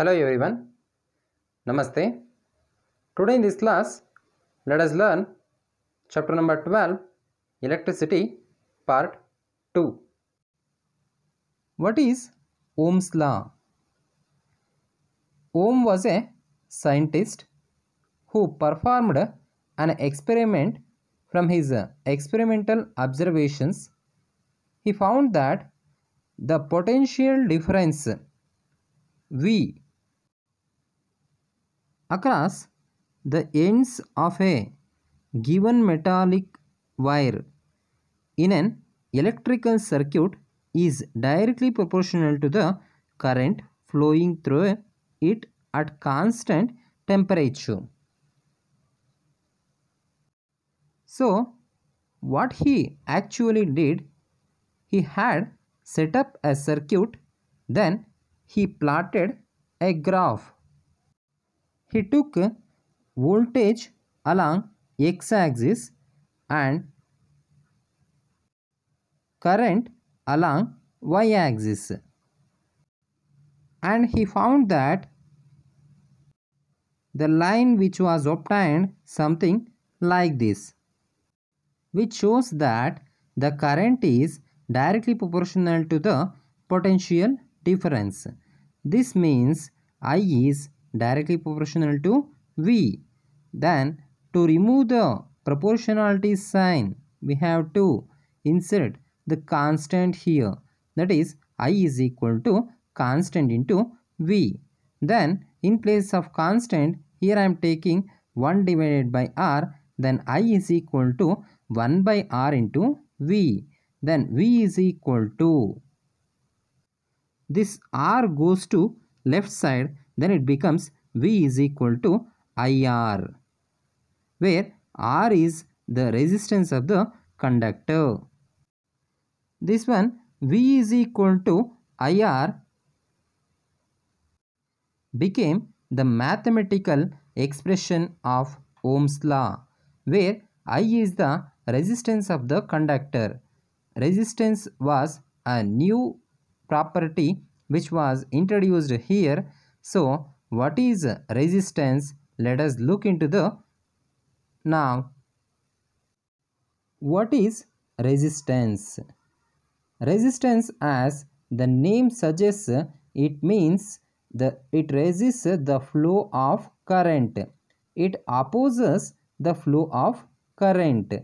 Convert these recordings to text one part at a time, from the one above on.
Hello everyone. Namaste. Today in this class, let us learn chapter number 12, Electricity, part 2. What is Ohm's law? Ohm was a scientist who performed an experiment from his experimental observations. He found that the potential difference V across the ends of a given metallic wire in an electrical circuit is directly proportional to the current flowing through it at constant temperature. So, what he actually did, he had set up a circuit, then he plotted a graph he took voltage along x-axis and current along y-axis and he found that the line which was obtained something like this which shows that the current is directly proportional to the potential difference. This means I is directly proportional to V. Then to remove the proportionality sign we have to insert the constant here that is I is equal to constant into V. Then in place of constant here I am taking 1 divided by R then I is equal to 1 by R into V. Then V is equal to this R goes to left side then it becomes V is equal to IR where R is the resistance of the conductor. This one V is equal to IR became the mathematical expression of Ohm's law where I is the resistance of the conductor. Resistance was a new property which was introduced here so, what is resistance? Let us look into the now. What is resistance? Resistance as the name suggests it means the it resists the flow of current. It opposes the flow of current.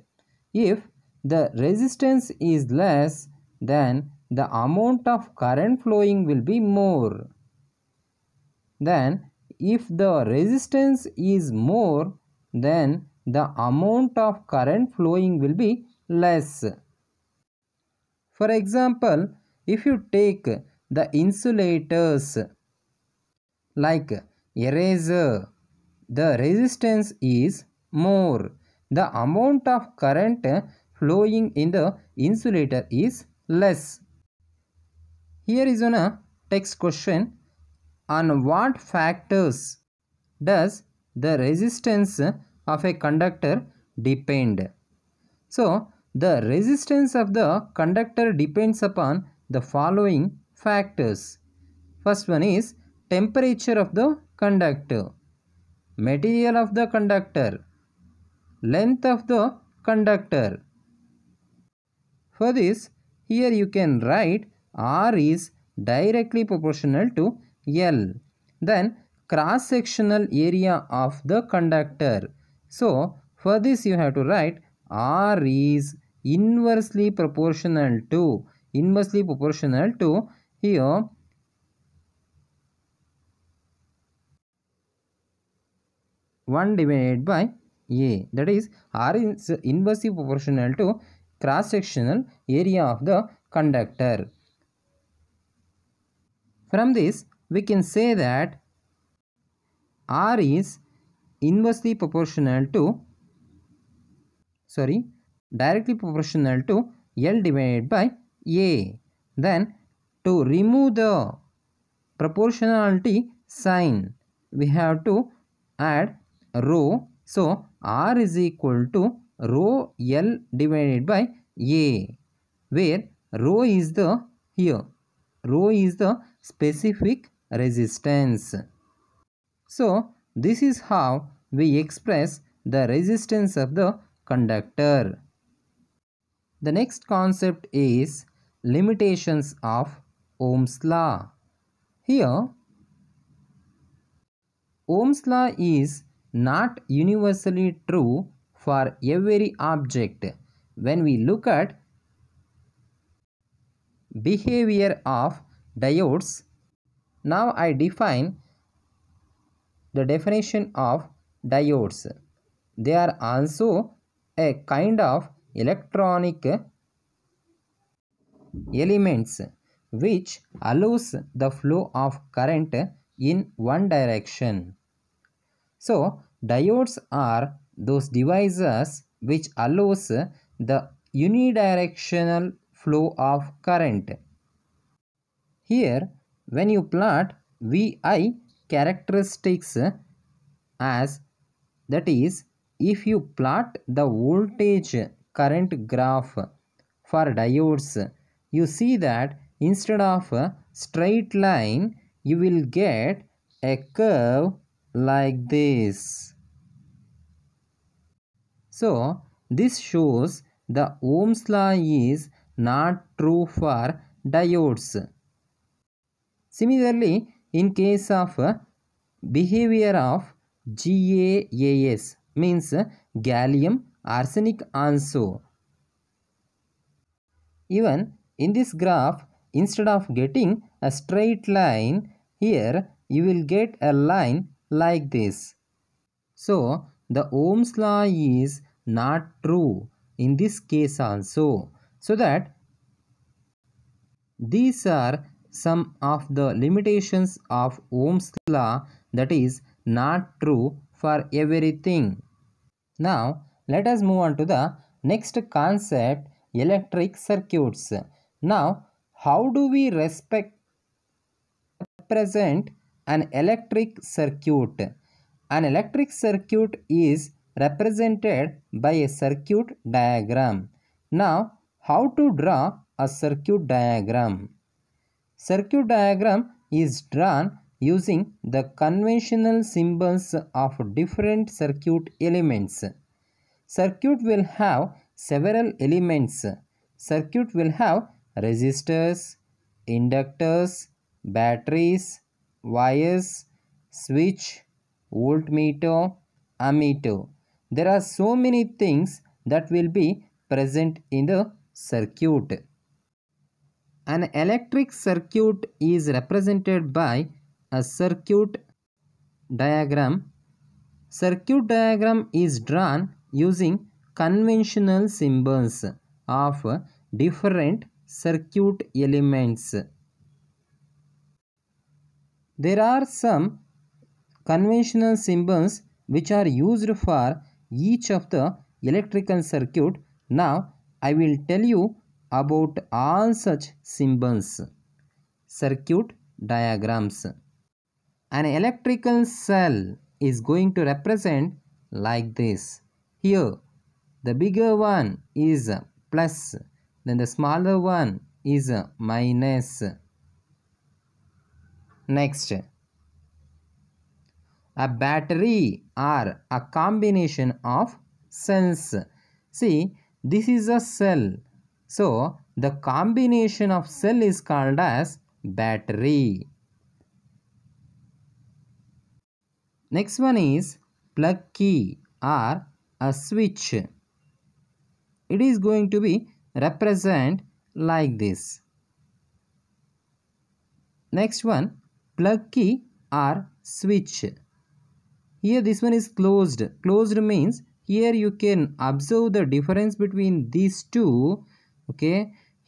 If the resistance is less then the amount of current flowing will be more then if the resistance is more then the amount of current flowing will be less. For example, if you take the insulators like eraser, the resistance is more. The amount of current flowing in the insulator is less. Here is a text question on what factors does the resistance of a conductor depend? So, the resistance of the conductor depends upon the following factors. First one is temperature of the conductor, material of the conductor, length of the conductor. For this, here you can write R is directly proportional to L. Then cross sectional area of the conductor. So for this you have to write R is inversely proportional to inversely proportional to here one divided by a that is R is inversely proportional to cross sectional area of the conductor. From this we can say that R is inversely proportional to sorry directly proportional to L divided by A. Then to remove the proportionality sign we have to add rho. So R is equal to rho L divided by A where rho is the here rho is the specific resistance. So, this is how we express the resistance of the conductor. The next concept is limitations of Ohm's law. Here, Ohm's law is not universally true for every object. When we look at behavior of diodes now I define the definition of diodes. They are also a kind of electronic elements which allows the flow of current in one direction. So diodes are those devices which allows the unidirectional flow of current. Here when you plot VI characteristics as that is if you plot the voltage current graph for diodes you see that instead of a straight line you will get a curve like this. So this shows the Ohm's law is not true for diodes Similarly, in case of uh, behavior of GAAS means uh, gallium arsenic also. Even in this graph, instead of getting a straight line, here you will get a line like this. So, the Ohm's law is not true in this case also. So that these are some of the limitations of Ohm's law that is not true for everything. Now let us move on to the next concept electric circuits. Now how do we respect represent an electric circuit? An electric circuit is represented by a circuit diagram. Now how to draw a circuit diagram? Circuit diagram is drawn using the conventional symbols of different circuit elements. Circuit will have several elements. Circuit will have resistors, inductors, batteries, wires, switch, voltmeter, ammeter. There are so many things that will be present in the circuit. An electric circuit is represented by a circuit diagram. Circuit diagram is drawn using conventional symbols of different circuit elements. There are some conventional symbols which are used for each of the electrical circuit. Now I will tell you about all such symbols, circuit diagrams. An electrical cell is going to represent like this. Here, the bigger one is plus, then the smaller one is minus. Next, a battery are a combination of cells. See, this is a cell so, the combination of cell is called as battery. Next one is plug key or a switch. It is going to be represent like this. Next one plug key or switch. Here this one is closed. Closed means here you can observe the difference between these two okay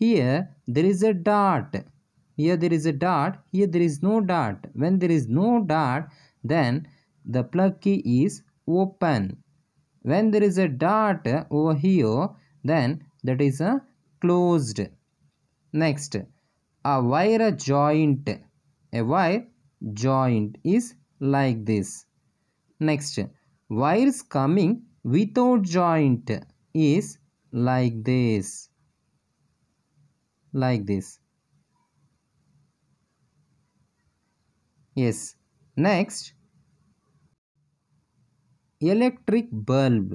here there is a dot here there is a dot here there is no dot when there is no dot then the plug key is open when there is a dot over here then that is a closed next a wire joint a wire joint is like this next wires coming without joint is like this like this yes next electric bulb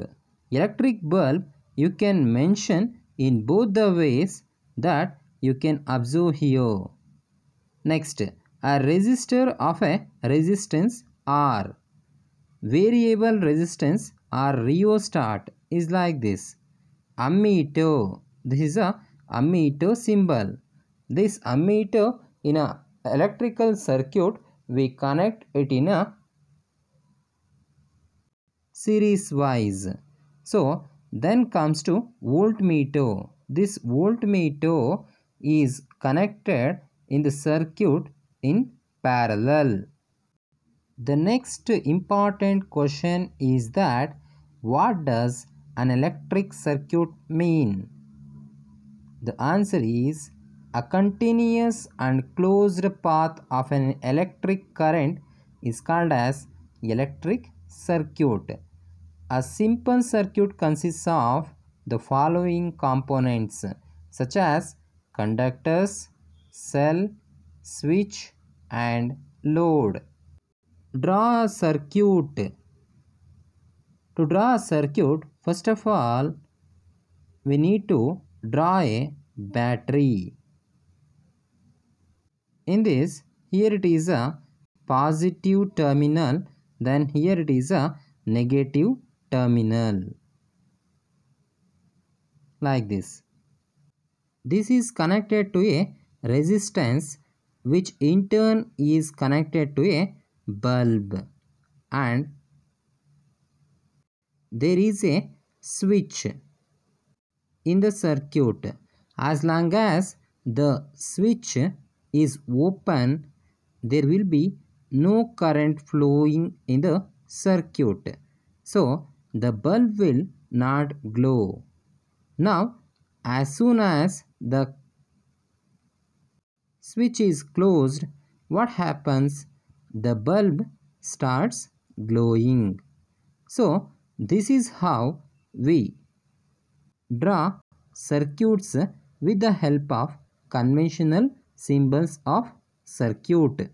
electric bulb you can mention in both the ways that you can observe here next a resistor of a resistance R variable resistance or rheostat is like this ammeter this is a ammeter symbol. This ammeter in a electrical circuit we connect it in a series wise. So then comes to voltmeter. This voltmeter is connected in the circuit in parallel. The next important question is that what does an electric circuit mean? The answer is a continuous and closed path of an electric current is called as electric circuit. A simple circuit consists of the following components such as conductors, cell, switch and load. Draw a circuit. To draw a circuit, first of all, we need to Draw a battery. In this, here it is a positive terminal, then here it is a negative terminal. Like this. This is connected to a resistance which in turn is connected to a bulb and there is a switch in the circuit as long as the switch is open there will be no current flowing in the circuit so the bulb will not glow now as soon as the switch is closed what happens the bulb starts glowing so this is how we draw circuits with the help of conventional symbols of circuit.